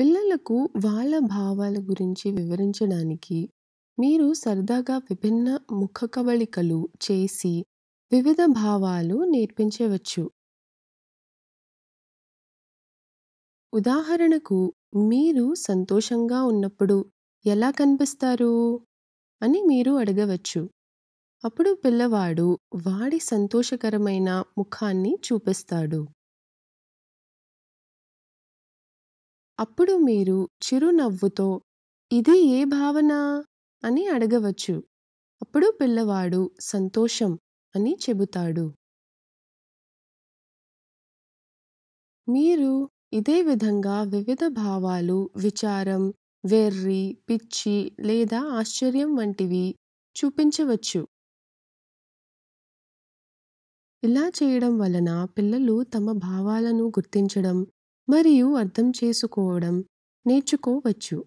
పిల్లలకు వాళ్ళ భావాల గురించి వివరించడానికి మీరు సరదాగా విభిన్న ముఖ కవళికలు చేసి వివిధ భావాలు నేర్పించవచ్చు ఉదాహరణకు మీరు సంతోషంగా ఉన్నప్పుడు ఎలా కనిపిస్తారు అని మీరు అడగవచ్చు అప్పుడు పిల్లవాడు వాడి సంతోషకరమైన ముఖాన్ని చూపిస్తాడు అప్పుడు మీరు చిరునవ్వుతో ఇది ఏ భావన అని అడగవచ్చు అప్పుడు పిల్లవాడు సంతోషం అని చెబుతాడు మీరు ఇదే విధంగా వివిధ భావాలు విచారం వెర్రి పిచ్చి లేదా ఆశ్చర్యం వంటివి చూపించవచ్చు ఇలా చేయడం వలన పిల్లలు తమ భావాలను గుర్తించడం మరియు అర్థం చేసుకోవడం నేర్చుకోవచ్చు